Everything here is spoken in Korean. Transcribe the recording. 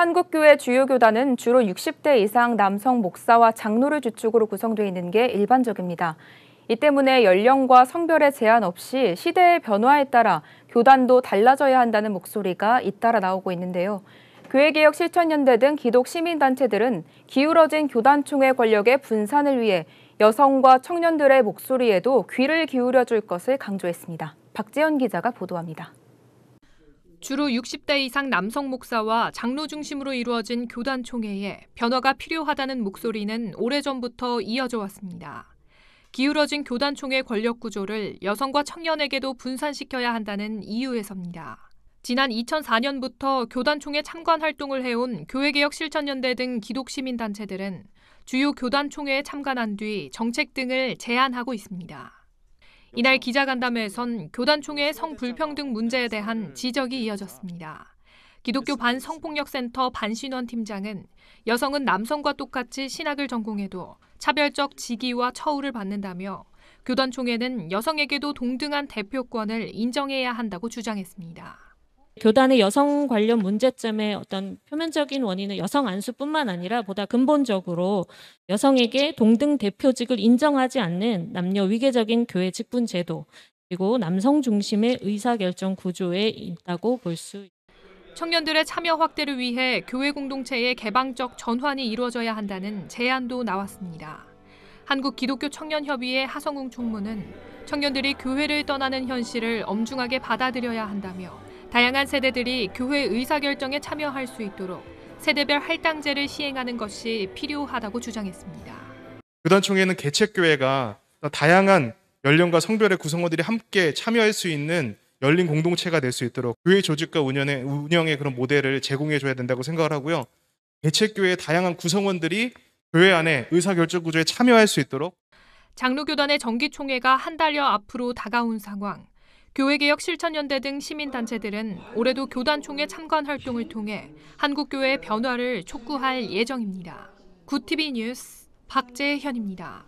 한국교회 주요 교단은 주로 60대 이상 남성 목사와 장로를 주축으로 구성되어 있는 게 일반적입니다. 이 때문에 연령과 성별의 제한 없이 시대의 변화에 따라 교단도 달라져야 한다는 목소리가 잇따라 나오고 있는데요. 교회개혁 실천연대 등 기독 시민단체들은 기울어진 교단총회 권력의 분산을 위해 여성과 청년들의 목소리에도 귀를 기울여 줄 것을 강조했습니다. 박재현 기자가 보도합니다. 주로 60대 이상 남성 목사와 장로 중심으로 이루어진 교단 총회에 변화가 필요하다는 목소리는 오래전부터 이어져 왔습니다. 기울어진 교단 총회 권력 구조를 여성과 청년에게도 분산시켜야 한다는 이유에서입니다. 지난 2004년부터 교단 총회 참관 활동을 해온 교회개혁 실천연대 등 기독 시민 단체들은 주요 교단 총회에 참관한 뒤 정책 등을 제안하고 있습니다. 이날 기자간담회에선 교단총회의 성불평등 문제에 대한 지적이 이어졌습니다. 기독교 반성폭력센터 반신원 팀장은 여성은 남성과 똑같이 신학을 전공해도 차별적 직위와 처우를 받는다며 교단총회는 여성에게도 동등한 대표권을 인정해야 한다고 주장했습니다. 교단의 여성 관련 문제점의 어떤 표면적인 원인은 여성 안수뿐만 아니라 보다 근본적으로 여성에게 동등 대표직을 인정하지 않는 남녀 위계적인 교회 직분 제도 그리고 남성 중심의 의사결정 구조에 있다고 볼 수있다 청년들의 참여 확대를 위해 교회 공동체의 개방적 전환이 이루어져야 한다는 제안도 나왔습니다. 한국기독교청년협의회 하성웅 총무는 청년들이 교회를 떠나는 현실을 엄중하게 받아들여야 한다며 다양한 세대들이 교회 의사결정에 참여할 수 있도록 세대별 할당제를 시행하는 것이 필요하다고 주장했습니다. 교단총회는 개척교회가 다양한 연령과 성별의 구성원들이 함께 참여할 수 있는 열린 공동체가 될 수 있도록 교회 조직과 운영의, 운영의 그런 모델을 제공해줘야 된다고 생각을 하고요. 개척교회의 다양한 구성원들이 교회 안에 의사결정 구조에 참여할 수 있도록 장로교단의 정기총회가 한 달여 앞으로 다가온 상황. 교회개혁 실천연대 등 시민단체들은 올해도 교단총회 참관 활동을 통해 한국교회의 변화를 촉구할 예정입니다. 구티비 뉴스 박재현입니다.